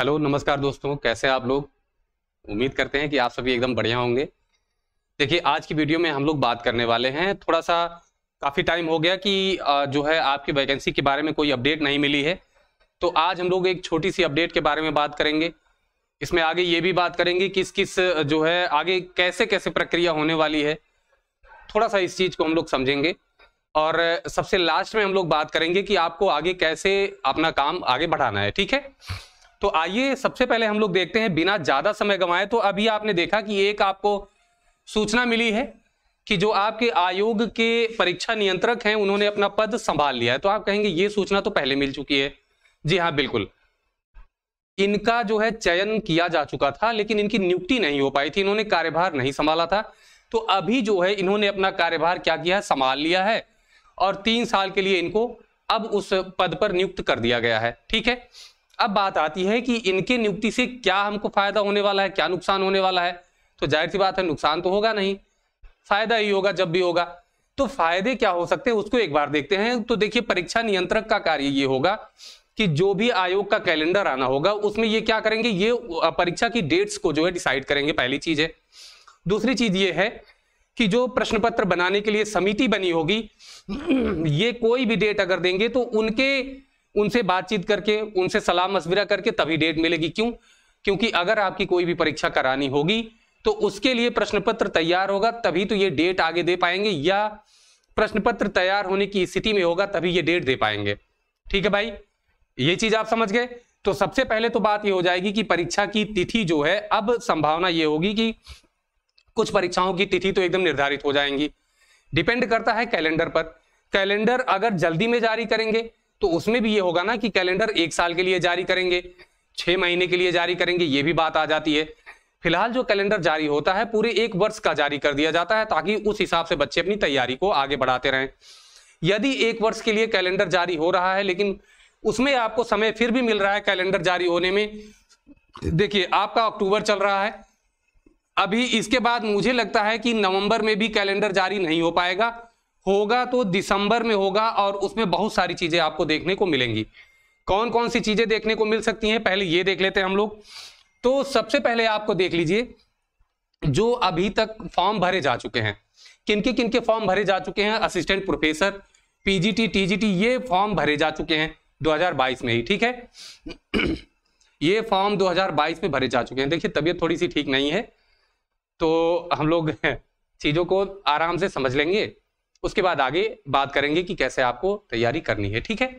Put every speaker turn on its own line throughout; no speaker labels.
hello नमस्कार दोस्तों कैसे आप लोग उम्मीद करते हैं कि आप सभी एकदम बढ़िया होंगे देखिए आज की वीडियो में हम लोग बात करने वाले हैं थोड़ा सा काफ़ी टाइम हो गया कि जो है आपकी वैकेंसी के बारे में कोई अपडेट नहीं मिली है तो आज हम लोग एक छोटी सी अपडेट के बारे में बात करेंगे इसमें आगे ये भी बात करेंगे किस किस जो है आगे कैसे कैसे प्रक्रिया होने वाली है थोड़ा सा इस चीज़ को हम लोग समझेंगे और सबसे लास्ट में हम लोग बात करेंगे कि आपको आगे कैसे अपना काम आगे बढ़ाना है ठीक है तो आइए सबसे पहले हम लोग देखते हैं बिना ज्यादा समय गंवाए तो अभी आपने देखा कि एक आपको सूचना मिली है कि जो आपके आयोग के परीक्षा नियंत्रक हैं उन्होंने अपना पद संभाल लिया है तो आप कहेंगे ये सूचना तो पहले मिल चुकी है जी हाँ बिल्कुल इनका जो है चयन किया जा चुका था लेकिन इनकी नियुक्ति नहीं हो पाई थी इन्होंने कार्यभार नहीं संभाला था तो अभी जो है इन्होंने अपना कार्यभार क्या किया है संभाल लिया है और तीन साल के लिए इनको अब उस पद पर नियुक्त कर दिया गया है ठीक है अब बात आती है कि इनके नियुक्ति से क्या हमको फायदा होने वाला है क्या नुकसान होने वाला है तो जाहिर सी बात है नुकसान तो होगा नहीं फायदा ही होगा जब भी होगा तो फायदे क्या हो सकते हैं उसको एक बार देखते हैं तो देखिए परीक्षा नियंत्रक का कार्य ये होगा कि जो भी आयोग का कैलेंडर आना होगा उसमें ये क्या करेंगे ये परीक्षा की डेट्स को जो है डिसाइड करेंगे पहली चीज है दूसरी चीज ये है कि जो प्रश्न पत्र बनाने के लिए समिति बनी होगी ये कोई भी डेट अगर देंगे तो उनके उनसे बातचीत करके उनसे सलाह मशविरा करके तभी डेट मिलेगी क्यों क्योंकि अगर आपकी कोई भी परीक्षा करानी होगी तो उसके लिए प्रश्न पत्र तैयार होगा तभी तो ये डेट आगे दे पाएंगे या प्रश्न पत्र तैयार होने की स्थिति में होगा तभी ये डेट दे पाएंगे ठीक है भाई ये चीज आप समझ गए तो सबसे पहले तो बात ये हो जाएगी कि परीक्षा की तिथि जो है अब संभावना ये होगी कि कुछ परीक्षाओं की तिथि तो एकदम निर्धारित हो जाएंगी डिपेंड करता है कैलेंडर पर कैलेंडर अगर जल्दी में जारी करेंगे तो उसमें भी ये होगा ना कि कैलेंडर एक साल के लिए जारी करेंगे छह महीने के लिए जारी करेंगे ये भी बात आ जाती है फिलहाल जो कैलेंडर जारी होता है पूरे एक वर्ष का जारी कर दिया जाता है ताकि उस हिसाब से बच्चे अपनी तैयारी को आगे बढ़ाते रहें यदि एक वर्ष के लिए कैलेंडर जारी हो रहा है लेकिन उसमें आपको समय फिर भी मिल रहा है कैलेंडर जारी होने में देखिए आपका अक्टूबर चल रहा है अभी इसके बाद मुझे लगता है कि नवंबर में भी कैलेंडर जारी नहीं हो पाएगा होगा तो दिसंबर में होगा और उसमें बहुत सारी चीजें आपको देखने को मिलेंगी कौन कौन सी चीजें देखने को मिल सकती हैं पहले ये देख लेते हैं हम लोग तो सबसे पहले आपको देख लीजिए जो अभी तक फॉर्म भरे जा चुके हैं किनके किनके फॉर्म भरे जा चुके हैं असिस्टेंट प्रोफेसर पीजीटी टीजीटी ये फॉर्म भरे जा चुके हैं 2022 में ही ठीक है ये फॉर्म 2022 में भरे जा चुके हैं देखिए तबीयत थोड़ी सी ठीक नहीं है तो हम लोग चीज़ों को आराम से समझ लेंगे उसके बाद आगे बात करेंगे कि कैसे आपको तैयारी करनी है ठीक है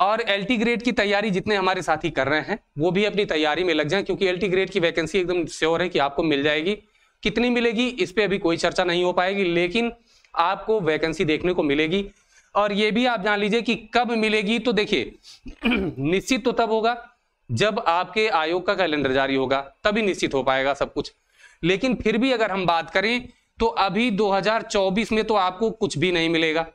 और एल ग्रेड की तैयारी जितने हमारे साथी कर रहे हैं वो भी अपनी तैयारी में लग जाए क्योंकि एल ग्रेड की वैकेंसी एकदम श्योर है कि आपको मिल जाएगी कितनी मिलेगी इस पर अभी कोई चर्चा नहीं हो पाएगी लेकिन आपको वैकेंसी देखने को मिलेगी और ये भी आप जान लीजिए कि कब मिलेगी तो देखिए निश्चित तो तब होगा जब आपके आयोग का कैलेंडर जारी होगा तभी निश्चित हो पाएगा सब कुछ लेकिन फिर भी अगर हम बात करें तो अभी 2024 में तो आपको कुछ भी नहीं मिलेगा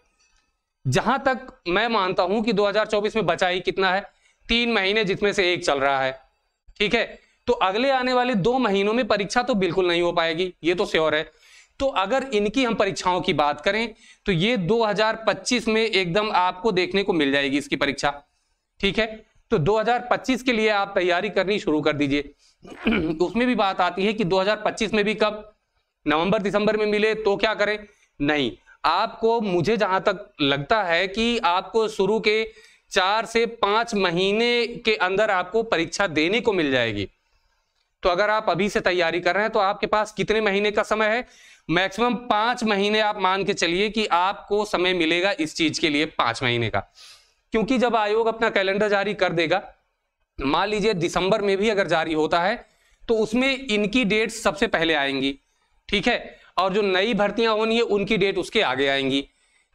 जहां तक मैं मानता हूं कि 2024 में बचा ही कितना है तीन महीने जिसमें से एक चल रहा है ठीक है तो अगले आने वाले दो महीनों में परीक्षा तो बिल्कुल नहीं हो पाएगी ये तो श्योर है तो अगर इनकी हम परीक्षाओं की बात करें तो ये 2025 में एकदम आपको देखने को मिल जाएगी इसकी परीक्षा ठीक है तो 2025 के लिए आप तैयारी करनी शुरू कर दीजिए उसमें भी बात आती है कि 2025 में भी कब नवंबर दिसंबर में मिले तो क्या करें नहीं आपको मुझे जहां तक लगता है कि आपको शुरू के चार से पांच महीने के अंदर आपको परीक्षा देने को मिल जाएगी तो अगर आप अभी से तैयारी कर रहे हैं तो आपके पास कितने महीने का समय है मैक्सिमम पांच महीने आप मान के चलिए कि आपको समय मिलेगा इस चीज के लिए पांच महीने का क्योंकि जब आयोग अपना कैलेंडर जारी कर देगा मान लीजिए दिसंबर में भी अगर जारी होता है तो उसमें इनकी डेट्स सबसे पहले आएंगी ठीक है और जो नई भर्तियां होनी है उनकी डेट उसके आगे आएंगी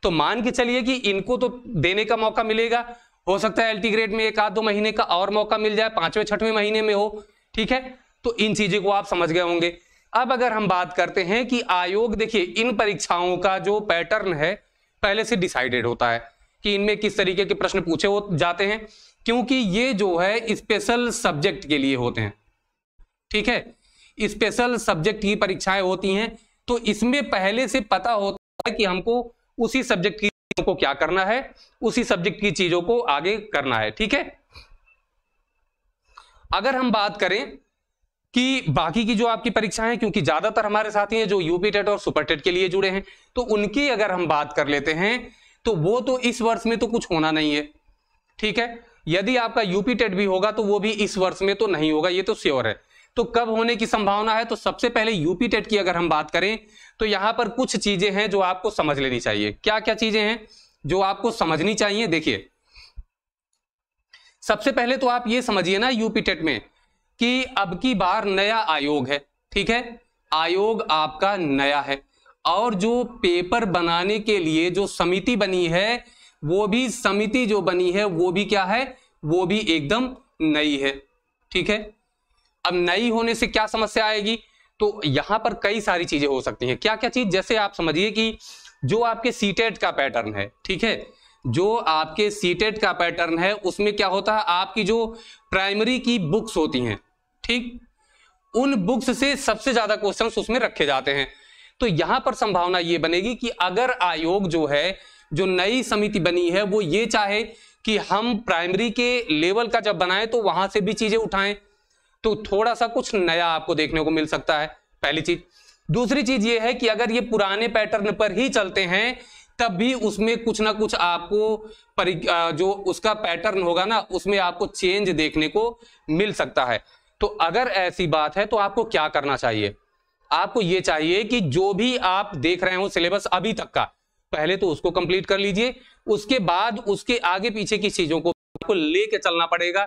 तो मान के चलिए कि इनको तो देने का मौका मिलेगा हो सकता है एल्टी ग्रेड में एक आध दो महीने का और मौका मिल जाए पांचवें छठवें महीने में हो ठीक है तो इन चीजों को आप समझ गए होंगे अब अगर हम बात करते हैं कि आयोग देखिए इन परीक्षाओं का जो पैटर्न है पहले से डिसाइडेड होता है कि इनमें किस तरीके के प्रश्न पूछे हो जाते हैं क्योंकि ये जो है स्पेशल सब्जेक्ट के लिए होते हैं ठीक है स्पेशल सब्जेक्ट की परीक्षाएं होती हैं तो इसमें पहले से पता होता है कि हमको उसी सब्जेक्ट की चीजों को क्या करना है उसी सब्जेक्ट की चीजों को आगे करना है ठीक है अगर हम बात करें कि बाकी की जो आपकी परीक्षाएं हैं क्योंकि ज्यादातर हमारे साथी हैं जो यूपी टेट और सुपर टेट के लिए जुड़े हैं तो उनकी अगर हम बात कर लेते हैं तो वो तो इस वर्ष में तो कुछ होना नहीं है ठीक है यदि आपका यूपी टेट भी होगा तो वो भी इस वर्ष में तो नहीं होगा ये तो श्योर है तो कब होने की संभावना है तो सबसे पहले यूपी टेट की अगर हम बात करें तो यहां पर कुछ चीजें हैं जो आपको समझ लेनी चाहिए क्या क्या चीजें हैं जो आपको समझनी चाहिए देखिए सबसे पहले तो आप ये समझिए ना यूपी टेट में कि अब की बार नया आयोग है ठीक है आयोग आपका नया है और जो पेपर बनाने के लिए जो समिति बनी है वो भी समिति जो बनी है वो भी क्या है वो भी एकदम नई है ठीक है अब नई होने से क्या समस्या आएगी तो यहां पर कई सारी चीजें हो सकती हैं क्या क्या चीज जैसे आप समझिए कि जो आपके सीटेट का पैटर्न है ठीक है जो आपके सीटेट का पैटर्न है उसमें क्या होता है आपकी जो प्राइमरी की बुक्स होती हैं ठीक उन बुक्स से सबसे ज्यादा क्वेश्चंस उसमें रखे जाते हैं तो यहां पर संभावना यह बनेगी कि अगर आयोग जो है जो नई समिति बनी है वो ये चाहे कि हम प्राइमरी के लेवल का जब बनाए तो वहां से भी चीजें उठाएं तो थोड़ा सा कुछ नया आपको देखने को मिल सकता है पहली चीज दूसरी चीज ये है कि अगर ये पुराने पैटर्न पर ही चलते हैं तब भी उसमें कुछ ना कुछ आपको जो उसका पैटर्न होगा ना उसमें आपको चेंज देखने को मिल सकता है तो अगर ऐसी बात है तो आपको क्या करना चाहिए आपको ये चाहिए कि जो भी आप देख रहे हो सिलेबस अभी तक का पहले तो उसको कंप्लीट कर लीजिए उसके बाद उसके आगे पीछे की चीजों को आपको लेके चलना पड़ेगा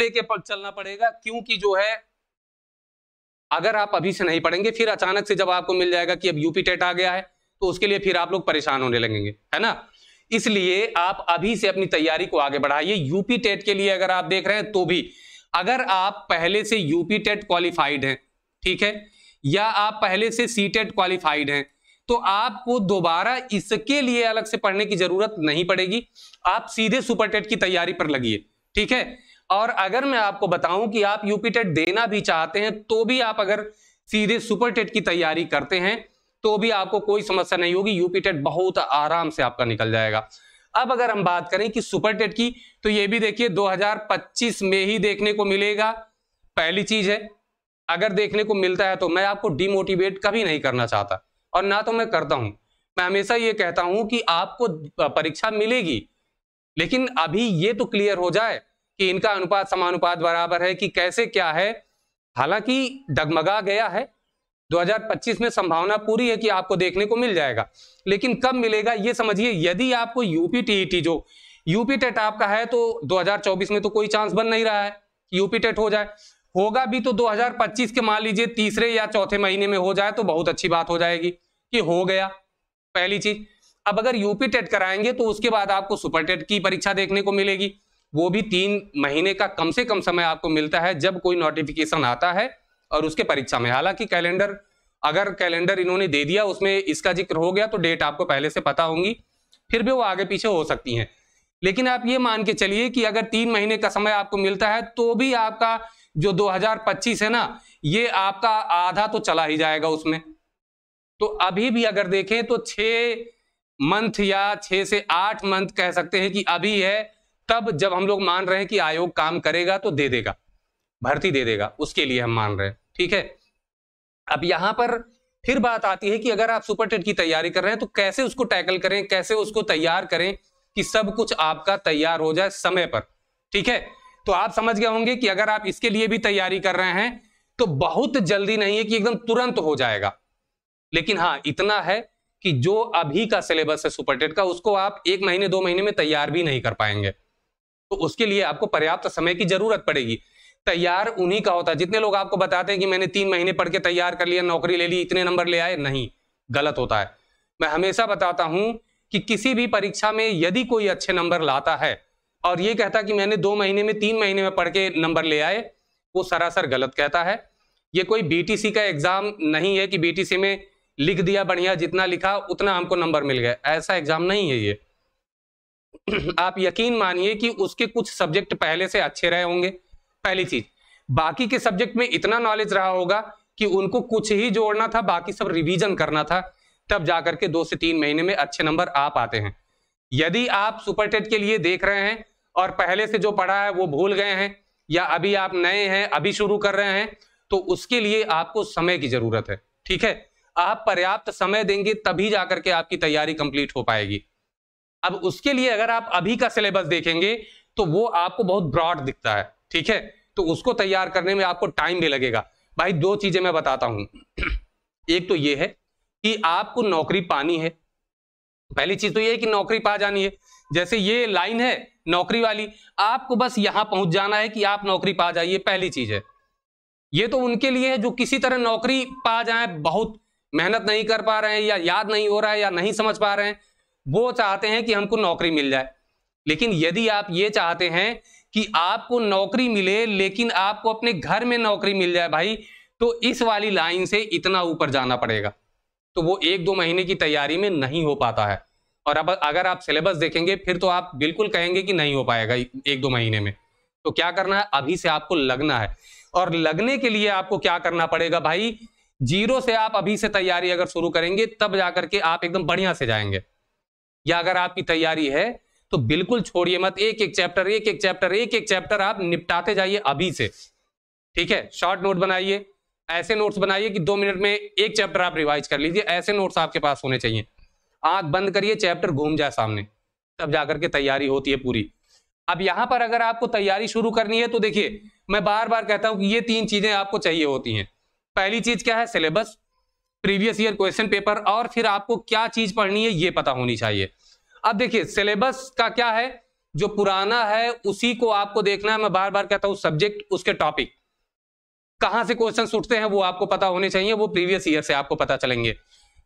लेके चलना पड़ेगा क्योंकि जो है अगर आप अभी से नहीं पढ़ेंगे फिर अचानक से जब आपको मिल जाएगा कि अब यूपी टेट आ गया है तो उसके लिए फिर आप लोग परेशान होने लगेंगे है ना इसलिए आप अभी से अपनी तैयारी को आगे बढ़ाइए यूपी टेट के लिए अगर आप देख रहे हैं तो भी अगर आप पहले से यूपी टेट क्वालिफाइड हैं ठीक है या आप पहले से सी टेट क्वालिफाइड हैं तो आपको दोबारा इसके लिए अलग से पढ़ने की जरूरत नहीं पड़ेगी आप सीधे सुपर टेट की तैयारी पर लगिए ठीक है और अगर मैं आपको बताऊं कि आप यूपी टेट देना भी चाहते हैं तो भी आप अगर सीधे सुपर टेट की तैयारी करते हैं तो भी आपको कोई समस्या नहीं होगी यूपी टेट बहुत आराम से आपका निकल जाएगा अब अगर हम बात करें कि सुपर टेट की तो ये भी देखिए 2025 में ही देखने को मिलेगा पहली चीज है अगर देखने को मिलता है तो मैं आपको डिमोटिवेट कभी नहीं करना चाहता और ना तो मैं करता हूं मैं हमेशा ये कहता हूं कि आपको परीक्षा मिलेगी लेकिन अभी ये तो क्लियर हो जाए कि इनका अनुपात समानुपात बराबर है कि कैसे क्या है हालांकि डगमगा गया है 2025 में संभावना पूरी है कि आपको देखने को मिल जाएगा लेकिन कब मिलेगा ये समझिए यदि आपको यूपी टीईटी e जो यूपी टेट e आपका है तो 2024 में तो कोई चांस बन नहीं रहा है यूपी टेट e हो जाए होगा भी तो 2025 के मान लीजिए तीसरे या चौथे महीने में हो जाए तो बहुत अच्छी बात हो जाएगी कि हो गया पहली चीज अब अगर यूपी टेट कराएंगे तो उसके बाद आपको सुपर टेट की परीक्षा देखने को मिलेगी वो भी तीन महीने का कम से कम समय आपको मिलता है जब कोई नोटिफिकेशन आता है और उसके परीक्षा में हालांकि कैलेंडर अगर कैलेंडर इन्होंने दे दिया उसमें इसका जिक्र हो गया तो डेट आपको पहले से पता होंगी फिर भी वो आगे पीछे हो सकती हैं लेकिन आप ये मान के चलिए कि अगर तीन महीने का समय आपको मिलता है तो भी आपका जो 2025 है ना ये आपका आधा तो चला ही जाएगा उसमें तो अभी भी अगर देखें तो छ मंथ या छ से आठ मंथ कह सकते हैं कि अभी है तब जब हम लोग मान रहे हैं कि आयोग काम करेगा तो दे देगा भर्ती दे देगा उसके लिए हम मान रहे हैं ठीक है अब यहां पर फिर बात आती है कि अगर आप सुपर टेट की तैयारी कर रहे हैं तो कैसे उसको टैकल करें कैसे उसको तैयार करें कि सब कुछ आपका तैयार हो जाए समय पर ठीक है तो आप समझ गए होंगे कि अगर आप इसके लिए भी तैयारी कर रहे हैं तो बहुत जल्दी नहीं है कि एकदम तुरंत हो जाएगा लेकिन हाँ इतना है कि जो अभी का सिलेबस है सुपरटेट का उसको आप एक महीने दो महीने में तैयार भी नहीं कर पाएंगे तो उसके लिए आपको पर्याप्त समय की जरूरत पड़ेगी तैयार उन्हीं का होता है जितने लोग आपको बताते हैं कि मैंने तीन महीने पढ़ के तैयार कर लिया नौकरी ले ली इतने नंबर ले आए नहीं गलत होता है मैं हमेशा बताता हूं कि किसी भी परीक्षा में यदि कोई अच्छे नंबर लाता है और ये कहता कि मैंने दो महीने में तीन महीने में पढ़ के नंबर ले आए वो सरासर गलत कहता है ये कोई बी का एग्जाम नहीं है कि बी में लिख दिया बढ़िया जितना लिखा उतना हमको नंबर मिल गया ऐसा एग्जाम नहीं है ये आप यकीन मानिए कि उसके कुछ सब्जेक्ट पहले से अच्छे रहे होंगे पहली चीज बाकी के सब्जेक्ट में इतना नॉलेज रहा होगा कि उनको कुछ ही जोड़ना था बाकी सब रिवीजन करना था तब जाकर के दो से तीन महीने में अच्छे नंबर आ पाते हैं यदि आप सुपर टेट के लिए देख रहे हैं और पहले से जो पढ़ा है वो भूल गए हैं या अभी आप नए हैं अभी शुरू कर रहे हैं तो उसके लिए आपको समय की जरूरत है ठीक है आप पर्याप्त समय देंगे तभी जाकर के आपकी तैयारी कंप्लीट हो पाएगी अब उसके लिए अगर आप अभी का सिलेबस देखेंगे तो वो आपको बहुत ब्रॉड दिखता है ठीक है तो उसको तैयार करने में आपको टाइम भी लगेगा भाई दो चीजें मैं बताता हूं एक तो ये है कि आपको नौकरी पानी है पहली चीज तो ये है कि नौकरी पा जानी है जैसे ये लाइन है नौकरी वाली आपको बस यहां पहुंच जाना है कि आप नौकरी पा जाइए पहली चीज है ये तो उनके लिए है जो किसी तरह नौकरी पा जाए बहुत मेहनत नहीं कर पा रहे हैं या याद नहीं हो रहा है या नहीं समझ पा रहे हैं वो चाहते हैं कि हमको नौकरी मिल जाए लेकिन यदि आप ये चाहते हैं कि आपको नौकरी मिले लेकिन आपको अपने घर में नौकरी मिल जाए भाई तो इस वाली लाइन से इतना ऊपर जाना पड़ेगा तो वो एक दो महीने की तैयारी में नहीं हो पाता है और अब अगर आप सिलेबस देखेंगे फिर तो आप बिल्कुल कहेंगे कि नहीं हो पाएगा एक दो महीने में तो क्या करना है अभी से आपको लगना है और लगने के लिए आपको क्या करना पड़ेगा भाई जीरो से आप अभी से तैयारी अगर शुरू करेंगे तब जाकर के आप एकदम बढ़िया से जाएंगे या अगर आपकी तैयारी है तो बिल्कुल छोड़िए मत एक एक चैप्टर एक एक चैप्टर एक एक चैप्टर आप निपटाते जाइए अभी से ठीक है शॉर्ट नोट बनाइए ऐसे नोट्स बनाइए कि दो मिनट में एक चैप्टर आप रिवाइज कर लीजिए ऐसे नोट्स आपके पास होने चाहिए आंख बंद करिए चैप्टर घूम जाए सामने तब जाकर के तैयारी होती है पूरी अब यहां पर अगर आपको तैयारी शुरू करनी है तो देखिए मैं बार बार कहता हूं कि ये तीन चीजें आपको चाहिए होती हैं पहली चीज क्या है syllabus previous year question paper और फिर आपको क्या चीज पढ़नी है ये पता होनी चाहिए अब देखिए सिलेबस का क्या है जो पुराना है उसी को आपको देखना है मैं बार बार कहता हूं सब्जेक्ट उसके टॉपिक कहां से क्वेश्चन उठते हैं वो आपको पता होने चाहिए वो प्रीवियस ईयर से आपको पता चलेंगे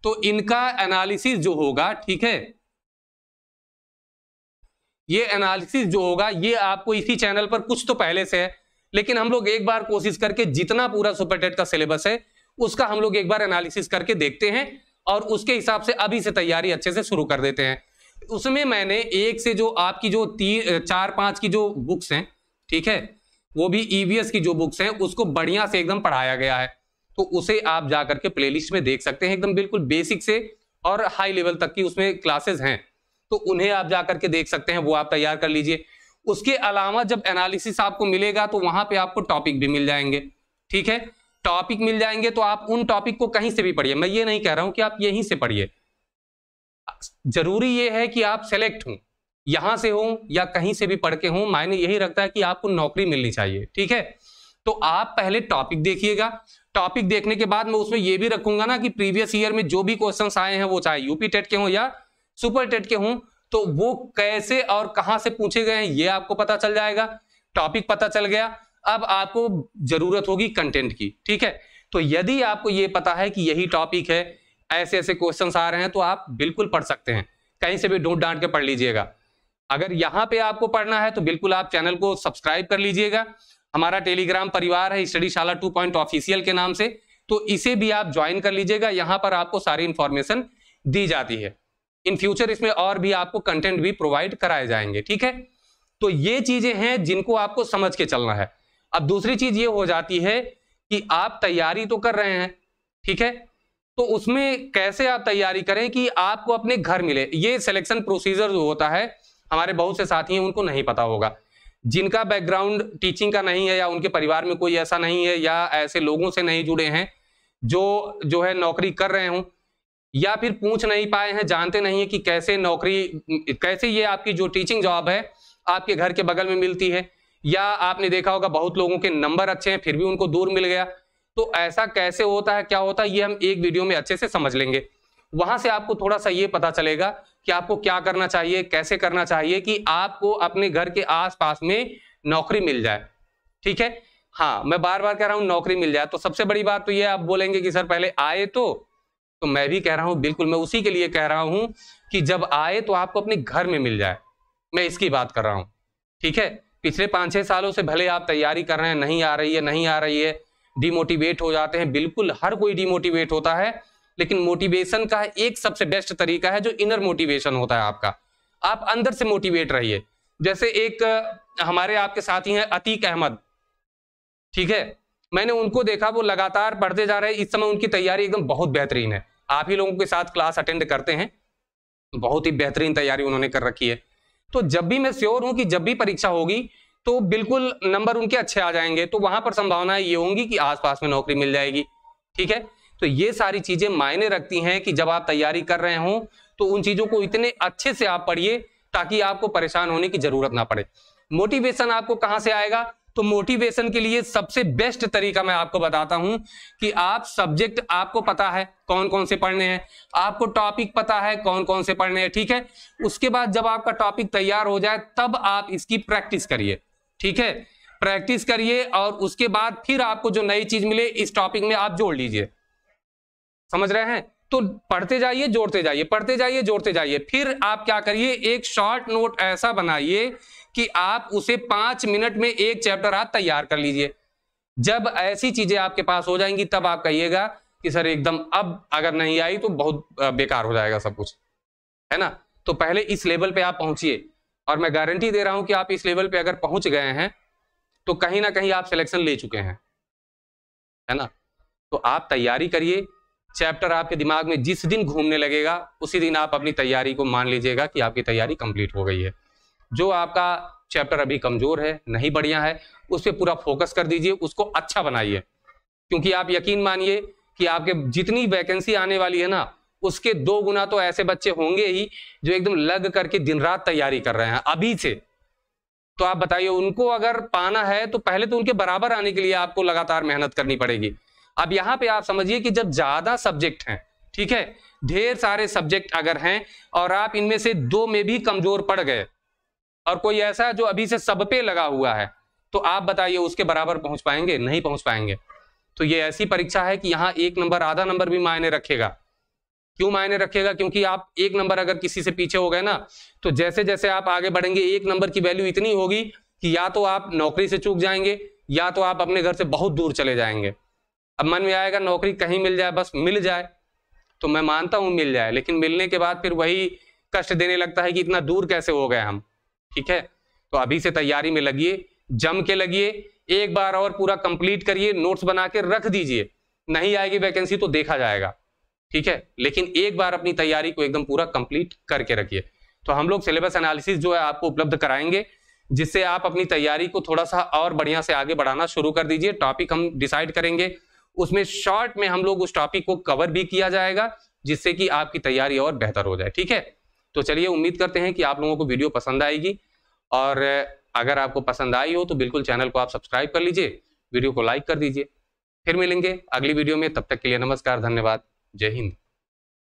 तो इनका एनालिसिस जो होगा ठीक है ये एनालिसिस जो होगा ये आपको इसी चैनल पर कुछ तो पहले से है लेकिन हम लोग एक बार कोशिश करके जितना पूरा सुपरटेट का सिलेबस है उसका हम लोग एक बार एनालिसिस करके देखते हैं और उसके हिसाब से अभी से तैयारी अच्छे से शुरू कर देते हैं उसमें मैंने एक से जो आपकी जो तीन चार पांच की जो बुक्स हैं ठीक है वो भी ईवीएस e की जो बुक्स हैं उसको बढ़िया से एकदम पढ़ाया गया है तो उसे आप जा करके प्लेलिस्ट में देख सकते हैं एकदम बिल्कुल बेसिक से और हाई लेवल तक की उसमें क्लासेस हैं तो उन्हें आप जा करके देख सकते हैं वो आप तैयार कर लीजिए उसके अलावा जब एनालिसिस आपको मिलेगा तो वहां पे आपको टॉपिक भी मिल जाएंगे ठीक है टॉपिक मिल जाएंगे तो आप उन टॉपिक को कहीं से भी पढ़िए मैं ये नहीं कह रहा हूं कि आप यहीं से पढ़िए जरूरी यह है कि आप सेलेक्ट हों यहां से हो या कहीं से भी पढ़ के हों मायने यही रखता है कि आपको नौकरी मिलनी चाहिए ठीक है तो आप पहले टॉपिक देखिएगा टॉपिक देखने के बाद मैं उसमें यह भी रखूंगा ना कि प्रीवियस ईयर में जो भी क्वेश्चन आए हैं वो चाहे यूपी टेट के हों या सुपर टेट के हों तो वो कैसे और कहां से पूछे गए हैं ये आपको पता चल जाएगा टॉपिक पता चल गया अब आपको जरूरत होगी कंटेंट की ठीक है तो यदि आपको ये पता है कि यही टॉपिक है ऐसे ऐसे क्वेश्चन आ रहे हैं तो आप बिल्कुल पढ़ सकते हैं कहीं से भी ढूंढ डांट के पढ़ लीजिएगा अगर यहाँ पे आपको पढ़ना है तो बिल्कुल आप चैनल को सब्सक्राइब कर लीजिएगा हमारा टेलीग्राम परिवार है स्टडी शाला टू पॉइंट ऑफिशियल के नाम से तो इसे भी आप ज्वाइन कर लीजिएगा यहाँ पर आपको सारी इंफॉर्मेशन दी जाती है इन फ्यूचर इसमें और भी आपको कंटेंट भी प्रोवाइड कराए जाएंगे ठीक है तो ये चीजें हैं जिनको आपको समझ के चलना है अब दूसरी चीज ये हो जाती है कि आप तैयारी तो कर रहे हैं ठीक है तो उसमें कैसे आप तैयारी करें कि आपको अपने घर मिले ये सिलेक्शन प्रोसीजर जो होता है हमारे बहुत से साथी हैं उनको नहीं पता होगा जिनका बैकग्राउंड टीचिंग का नहीं है या उनके परिवार में कोई ऐसा नहीं है या ऐसे लोगों से नहीं जुड़े हैं जो जो है नौकरी कर रहे हों या फिर पूछ नहीं पाए हैं जानते नहीं है कि कैसे नौकरी कैसे ये आपकी जो टीचिंग जॉब है आपके घर के बगल में मिलती है या आपने देखा होगा बहुत लोगों के नंबर अच्छे हैं फिर भी उनको दूर मिल गया तो ऐसा कैसे होता है क्या होता है ये हम एक वीडियो में अच्छे से समझ लेंगे वहां से आपको थोड़ा सा ये पता चलेगा कि आपको क्या करना चाहिए कैसे करना चाहिए कि आपको अपने घर के आसपास में नौकरी मिल जाए ठीक है हाँ मैं बार बार कह रहा हूं नौकरी मिल जाए तो सबसे बड़ी बात तो ये आप बोलेंगे कि सर पहले आए तो तो मैं भी कह रहा हूं बिल्कुल मैं उसी के लिए कह रहा हूं कि जब आए तो आपको अपने घर में मिल जाए मैं इसकी बात कर रहा हूं ठीक है पिछले पांच छह सालों से भले आप तैयारी कर रहे हैं नहीं आ रही है नहीं आ रही है डिमोटिवेट हो जाते हैं बिल्कुल हर कोई डिमोटिवेट होता है लेकिन मोटिवेशन का एक सबसे बेस्ट तरीका है जो इनर मोटिवेशन होता है आपका आप अंदर से मोटिवेट रहिए जैसे एक हमारे आपके साथी हैं अतीक अहमद ठीक है मैंने उनको देखा वो लगातार पढ़ते जा रहे हैं इस समय उनकी तैयारी एकदम बहुत बेहतरीन है आप ही लोगों के साथ क्लास अटेंड करते हैं बहुत ही बेहतरीन तैयारी उन्होंने कर रखी है तो जब भी मैं श्योर हूं कि जब भी परीक्षा होगी तो बिल्कुल नंबर उनके अच्छे आ जाएंगे तो वहां पर संभावनाएं ये होंगी कि आसपास में नौकरी मिल जाएगी ठीक है तो ये सारी चीजें मायने रखती हैं कि जब आप तैयारी कर रहे हो तो उन चीजों को इतने अच्छे से आप पढ़िए ताकि आपको परेशान होने की जरूरत ना पड़े मोटिवेशन आपको कहां से आएगा तो मोटिवेशन के लिए सबसे बेस्ट तरीका मैं आपको बताता हूं कि आप सब्जेक्ट आपको पता है कौन कौन से पढ़ने हैं आपको टॉपिक पता है कौन कौन से पढ़ने हैं ठीक है उसके बाद जब आपका टॉपिक तैयार हो जाए तब आप इसकी प्रैक्टिस करिए ठीक है प्रैक्टिस करिए और उसके बाद फिर आपको जो नई चीज मिले इस टॉपिक में आप जोड़ लीजिए समझ रहे हैं तो पढ़ते जाइए जोड़ते जाइए पढ़ते जाइए जोड़ते जाइए फिर आप क्या करिए एक शॉर्ट नोट ऐसा बनाइए कि आप उसे पांच मिनट में एक चैप्टर आप तैयार कर लीजिए जब ऐसी चीजें आपके पास हो जाएंगी तब आप कहिएगा कि सर एकदम अब अगर नहीं आई तो बहुत बेकार हो जाएगा सब कुछ है ना तो पहले इस लेवल पे आप पहुंचिए और मैं गारंटी दे रहा हूं कि आप इस लेवल पे अगर पहुंच गए हैं तो कहीं ना कहीं आप सिलेक्शन ले चुके हैं है ना तो आप तैयारी करिए चैप्टर आपके दिमाग में जिस दिन घूमने लगेगा उसी दिन आप अपनी तैयारी को मान लीजिएगा कि आपकी तैयारी कंप्लीट हो गई है जो आपका चैप्टर अभी कमजोर है नहीं बढ़िया है उस पर पूरा फोकस कर दीजिए उसको अच्छा बनाइए क्योंकि आप यकीन मानिए कि आपके जितनी वैकेंसी आने वाली है ना उसके दो गुना तो ऐसे बच्चे होंगे ही जो एकदम लग करके दिन रात तैयारी कर रहे हैं अभी से तो आप बताइए उनको अगर पाना है तो पहले तो उनके बराबर आने के लिए आपको लगातार मेहनत करनी पड़ेगी अब यहां पे आप समझिए कि जब ज्यादा सब्जेक्ट हैं ठीक है ढेर सारे सब्जेक्ट अगर हैं और आप इनमें से दो में भी कमजोर पड़ गए और कोई ऐसा जो अभी से सब पे लगा हुआ है तो आप बताइए उसके बराबर पहुंच पाएंगे नहीं पहुंच पाएंगे तो ये ऐसी परीक्षा है कि यहाँ एक नंबर आधा नंबर भी मायने रखेगा क्यों मायने रखेगा क्योंकि आप एक नंबर अगर किसी से पीछे हो गए ना तो जैसे जैसे आप आगे बढ़ेंगे एक नंबर की वैल्यू इतनी होगी कि या तो आप नौकरी से चूक जाएंगे या तो आप अपने घर से बहुत दूर चले जाएंगे अब मन में आएगा नौकरी कहीं मिल जाए बस मिल जाए तो मैं मानता हूं मिल जाए लेकिन मिलने के बाद फिर वही कष्ट देने लगता है कि इतना दूर कैसे हो गए हम ठीक है तो अभी से तैयारी में लगिए जम के लगिए एक बार और पूरा कंप्लीट करिए नोट्स बना के रख दीजिए नहीं आएगी वैकेंसी तो देखा जाएगा ठीक है लेकिन एक बार अपनी तैयारी को एकदम पूरा कंप्लीट करके रखिए तो हम लोग सिलेबस एनालिसिस जो है आपको उपलब्ध कराएंगे जिससे आप अपनी तैयारी को थोड़ा सा और बढ़िया से आगे बढ़ाना शुरू कर दीजिए टॉपिक हम डिसाइड करेंगे उसमें शॉर्ट में हम लोग उस टॉपिक को कवर भी किया जाएगा जिससे कि आपकी तैयारी और बेहतर हो जाए ठीक है तो चलिए उम्मीद करते हैं कि आप लोगों को वीडियो पसंद आएगी और अगर आपको पसंद आई हो तो बिल्कुल चैनल को आप सब्सक्राइब कर लीजिए वीडियो को लाइक कर दीजिए फिर मिलेंगे अगली वीडियो में तब तक के लिए नमस्कार धन्यवाद जय हिंद